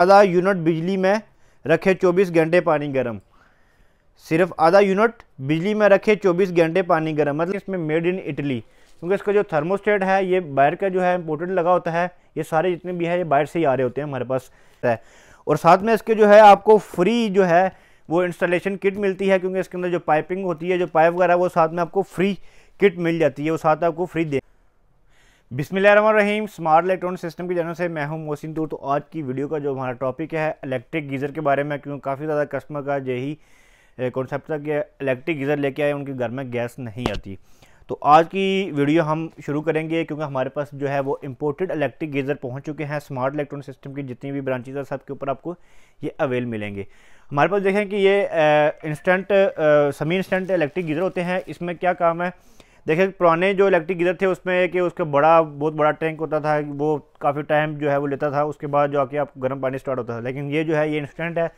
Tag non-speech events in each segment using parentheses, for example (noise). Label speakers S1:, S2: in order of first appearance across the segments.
S1: आधा यूनिट बिजली में रखे 24 घंटे पानी गर्म सिर्फ आधा यूनिट बिजली में रखे 24 घंटे पानी गर्म मतलब इसमें मेड इन इटली क्योंकि इसका जो थर्मोस्टेट है ये बाहर का जो है इम्पोर्टेंट लगा होता है ये सारे जितने भी है ये बाहर से ही आ रहे होते हैं हमारे पास है और साथ में इसके जो है आपको फ्री जो है वो इंस्टॉलेशन किट मिलती है क्योंकि इसके अंदर जो पाइपिंग होती है जो पाइप वगैरह वो साथ में आपको फ्री किट मिल जाती है वो साथ आपको फ्री दे रहीम स्मार्ट इलेक्ट्रॉनिक सिस्टम की जनों से मैं हूं मोहसिन दूर तो आज की वीडियो का जो हमारा टॉपिक है इलेक्ट्रिक गीज़र के बारे में क्योंकि काफ़ी ज़्यादा कस्टमर का यही कॉन्सेप्ट था कि इलेक्ट्रिक गीज़र लेके आए उनके घर में गैस नहीं आती तो आज की वीडियो हम शुरू करेंगे क्योंकि हमारे पास जो है वो इम्पोर्टेड इलेक्ट्रिक गीज़र पहुँच चुके हैं स्मार्ट इलेक्ट्रॉनिक सिस्टम की जितनी भी ब्रांचेज है सबके ऊपर आपको ये अवेल मिलेंगे हमारे पास देखें कि ये इंस्टेंट समी इंस्टेंट इलेक्ट्रिक गीज़र होते हैं इसमें क्या काम है देखिए पुराने जो इलेक्ट्रिक गीजर थे उसमें कि उसका बड़ा बहुत बड़ा टैंक होता था वो काफ़ी टाइम जो है वो लेता था उसके बाद जो आके आप गर्म पानी स्टार्ट होता था लेकिन ये जो है ये इंस्टेंट है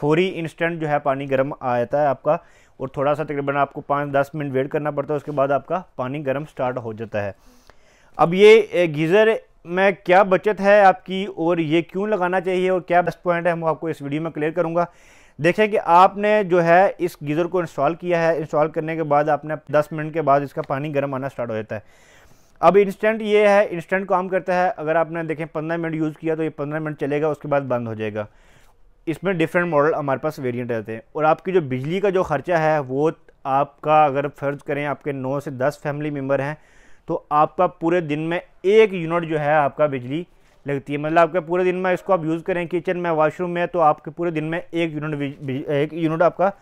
S1: फोरी इंस्टेंट जो है पानी गर्म आ जाता है आपका और थोड़ा सा तकरीबन आपको पाँच दस मिनट वेट करना पड़ता है उसके बाद आपका पानी गर्म स्टार्ट हो जाता है अब ये गीज़र में क्या बचत है आपकी और ये क्यों लगाना चाहिए और क्या बेस्ट पॉइंट है मैं आपको इस वीडियो में क्लियर करूँगा देखें कि आपने जो है इस गीज़र को इंस्टॉल किया है इंस्टॉल करने के बाद आपने 10 मिनट के बाद इसका पानी गर्म आना स्टार्ट हो जाता है अब इंस्टेंट ये है इंस्टेंट काम करता है अगर आपने देखें 15 मिनट यूज़ किया तो ये 15 मिनट चलेगा उसके बाद बंद हो जाएगा इसमें डिफरेंट मॉडल हमारे पास वेरियंट रहते हैं और आपकी जो बिजली का जो खर्चा है वो आपका अगर फ़र्ज़ करें आपके नौ से दस फैमिली मेम्बर हैं तो आपका पूरे दिन में एक यूनिट जो है आपका बिजली लगती है मतलब आपके पूरे दिन में इसको आप यूज़ करें किचन में वाशरूम में तो आपके पूरे दिन में एक यूनिट एक यूनिट आपका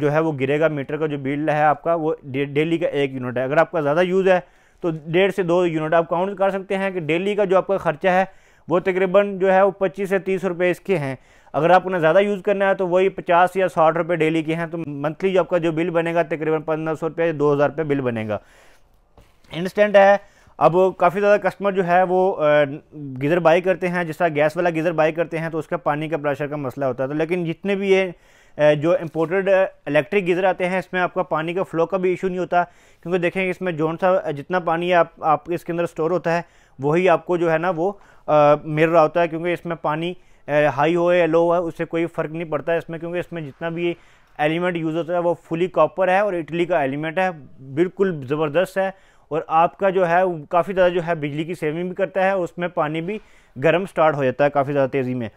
S1: जो है वो गिरेगा मीटर का जो बिल है आपका वो डेली का एक यूनिट है अगर आपका ज़्यादा यूज़ है तो डेढ़ से दो यूनिट आप काउंट कर सकते हैं कि डेली का जो आपका ख़र्चा है वो तकरीबन जो है वो पच्चीस से तीस रुपये इसके हैं अगर आप उन्हें ज़्यादा यूज़ करना है तो वही पचास या साठ रुपये डेली के हैं तो मंथली जो आपका जो बिल बनेगा तकरीबन पंद्रह सौ रुपये या दो हज़ार रुपये बिल बनेगा इंस्टेंट है अब काफ़ी ज़्यादा कस्टमर जो है वो गीज़र बाई करते हैं जिस तरह गैस वाला गीज़र बाई करते हैं तो उसका पानी का प्रेशर का मसला होता है तो लेकिन जितने भी ये जो इम्पोर्टेड इलेक्ट्रिक गीज़र आते हैं इसमें आपका पानी का फ़्लो का भी इशू नहीं होता क्योंकि देखें इसमें जोन सा जितना पानी आप आप इसके अंदर स्टोर होता है वही आपको जो है ना वो मिल रहा होता है क्योंकि इसमें पानी हाई हो या लो हो उससे कोई फ़र्क नहीं पड़ता है इसमें क्योंकि इसमें जितना भी एलिमेंट यूज़ होता है वो फुली कॉपर है और इटली का एलिमेंट है बिल्कुल ज़बरदस्त है और आपका जो है काफ़ी ज़्यादा जो है बिजली की सेविंग भी करता है और उसमें पानी भी गर्म स्टार्ट हो जाता है काफ़ी ज़्यादा तेज़ी में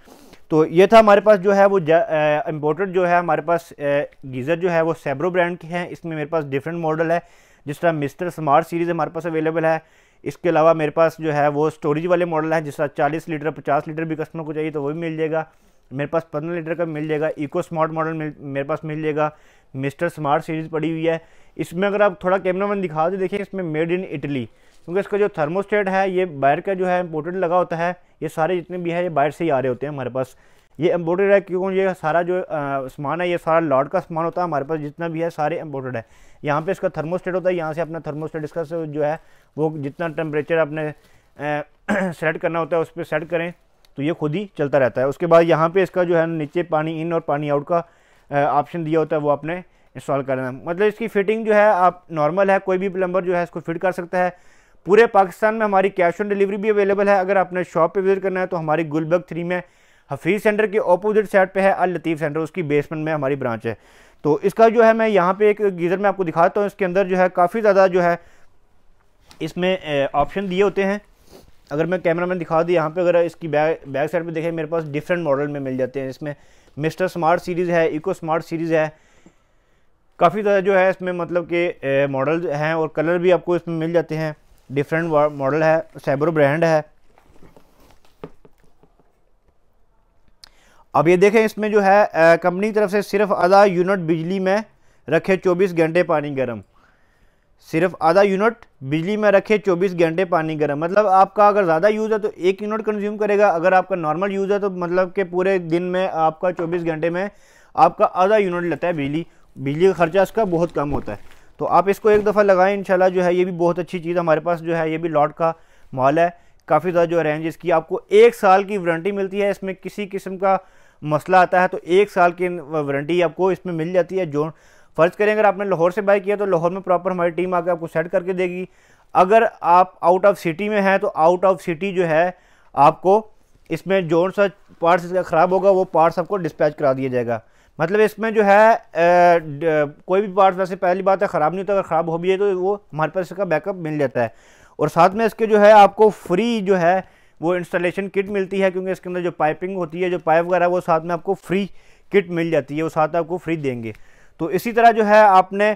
S1: तो ये था हमारे पास जो है वो इम्पोर्टेड जो है हमारे पास गीज़र जो है वो सेब्रो ब्रांड के हैं इसमें मेरे पास डिफरेंट मॉडल है जिस तरह मिस्टर स्मार्ट सीरीज़ हमारे पास अवेलेबल है इसके अलावा मेरे पास जो है वो स्टोरेज वाले मॉडल हैं जिस तरह चालीस लीटर पचास लीटर भी कस्टमर को चाहिए तो वो भी मिल जाएगा मेरे पास पंद्रह लीटर का मिल जाएगा इको स्मार्ट मॉडल मेरे पास मिल जाएगा मिस्टर स्मार्ट सीरीज़ पड़ी हुई है इसमें अगर आप थोड़ा कैमरा मैन दिखा दो देखिए इसमें मेड इन इटली क्योंकि इसका जो थर्मोस्टेट है ये बाहर का जो है इम्पोर्टेड लगा होता है ये सारे जितने भी है ये बाहर से ही आ रहे होते हैं हमारे पास ये इम्पोर्टेड है क्योंकि ये सारा जो सामान है ये सारा लॉट का सामान होता है हमारे पास जितना भी है सारे इम्पोर्टेड है यहाँ पर इसका थर्मोस्टेट होता है यहाँ से अपना थर्मोस्टेट इसका जो है वो जितना टेम्परेचर आपने सेट (clears throat) करना होता है उस पर सेट करें तो ये खुद ही चलता रहता है उसके बाद यहाँ पे इसका जो है नीचे पानी इन और पानी आउट का ऑप्शन दिया होता है वो आपने इंस्टॉल करना मतलब इसकी फिटिंग जो है आप नॉर्मल है कोई भी प्लम्बर जो है इसको फिट कर सकता है पूरे पाकिस्तान में हमारी कैश ऑन डिलीवरी भी अवेलेबल है अगर आपने शॉप पर विजिट करना है तो हमारी गुलबर्ग थ्री में हफीज़ सेंटर के अपोजिट साइड पर है अल लतीफ़ सेंटर उसकी बेसमेंट में हमारी ब्रांच है तो इसका जो है मैं यहाँ पे एक गीज़र में आपको दिखाता हूँ इसके अंदर जो है काफ़ी ज़्यादा जो है इसमें ऑप्शन दिए होते हैं अगर मैं कैमरा मैन दिखा दूँ यहाँ पे अगर इसकी बैक बैक साइड पे देखें मेरे पास डिफरेंट मॉडल में मिल जाते हैं इसमें मिस्टर स्मार्ट सीरीज़ है इको स्मार्ट सीरीज़ है काफ़ी ज़्यादा जो है इसमें मतलब के मॉडल हैं और कलर भी आपको इसमें मिल जाते हैं डिफरेंट मॉडल है साइबर ब्रांड है अब ये देखें इसमें जो है कंपनी की तरफ से सिर्फ आधा यूनिट बिजली में रखे 24 घंटे पानी गर्म सिर्फ आधा यूनिट बिजली में रखे 24 घंटे पानी गर्म मतलब आपका अगर ज़्यादा यूज़ है तो एक यूनिट कंज्यूम करेगा अगर आपका नॉर्मल यूज़ है तो मतलब कि पूरे दिन में आपका 24 घंटे में आपका आधा यूनिट लेता है बिजली बिजली का खर्चा इसका बहुत कम होता है तो आप इसको एक दफ़ा लगाएं इंशाल्लाह जो है ये भी बहुत अच्छी चीज़ हमारे पास जो है ये भी लॉट का माल है काफ़ी ज़्यादा जो रेंज इसकी आपको एक साल की वारंटी मिलती है इसमें किसी किस्म का मसला आता है तो एक साल की वारंटी आपको इसमें मिल जाती है जो फ़र्ज़ करें अगर आपने लाहौर से बाई किया तो लाहौर में प्रॉपर हमारी टीम आकर आपको सेट करके देगी अगर आप आउट ऑफ सिटी में हैं तो आउट ऑफ सिटी जो है आपको इसमें जो सा पार्ट्स इसका ख़राब होगा वो पार्ट्स आपको डिस्पैच करा दिया जाएगा मतलब इसमें जो है ए, द, कोई भी पार्ट वैसे पहली बात है ख़राब नहीं होता अगर ख़राब हो भी है तो वो हमारे पास इसका बैकअप मिल जाता है और साथ में इसके जो है आपको फ्री जो है वो इंस्टॉलेशन किट मिलती है क्योंकि इसके अंदर जो पाइपिंग होती है जो पाइप वगैरह वो साथ में आपको फ्री किट मिल जाती है वो साथ आपको फ्री देंगे तो इसी तरह जो है आपने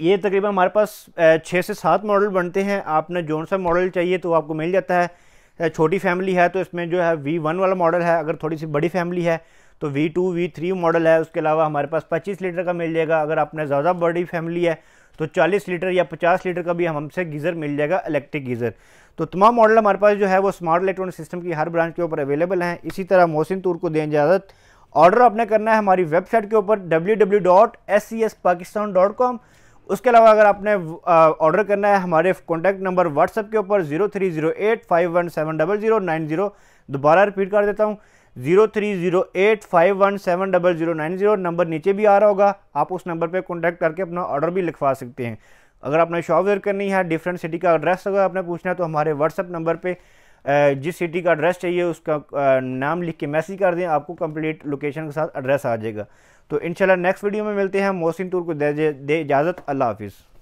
S1: ये तकरीबन हमारे पास छः से सात मॉडल बनते हैं आपने जोन सा मॉडल चाहिए तो आपको मिल जाता है छोटी फैमिली है तो इसमें जो है वी वन वाला मॉडल है अगर थोड़ी सी बड़ी फैमिली है तो V two V three model है उसके अलावा हमारे पास पच्चीस लीटर का मिल जाएगा अगर आपने ज़्यादा बड़ी फैमिली है तो चालीस लीटर या पचास लीटर का भी हम हमसे गीज़र मिल जाएगा इलेक्ट्रिक गीज़र तो तमाम मॉडल हमारे पास जो है वो स्मार्ट इलेक्ट्रॉनिक सिस्टम की हर ब्रांच के ऊपर अवेलेबल हैं इसी तरह मोहसिन तूर को दें इजाज़त ऑर्डर आपने करना है हमारी वेबसाइट के ऊपर डब्ल्यू उसके अलावा अगर आपने ऑर्डर करना है हमारे कॉन्टैक्ट नंबर व्हाट्सएप के ऊपर zero three zero eight five one seven double zero nine zero दोबारा रिपीट कर देता हूँ zero three zero eight five one seven double zero nine zero number नीचे भी आ रहा होगा आप उस नंबर पर कॉन्टैक्ट करके अपना ऑर्डर भी लिखवा सकते हैं अगर आपने शॉप वेयर करनी है डिफरेंट सिटी का एड्रेस अगर आपने पूछना है तो हमारे व्हाट्सअप नंबर पर जिस सिटी का एड्रेस चाहिए उसका नाम लिख के मैसेज कर दें आपको कंप्लीट लोकेशन के साथ एड्रेस आ जाएगा तो इंशाल्लाह नेक्स्ट वीडियो में मिलते हैं मोहसिन टूर को दे इजाज़त अल्लाह हाफिज़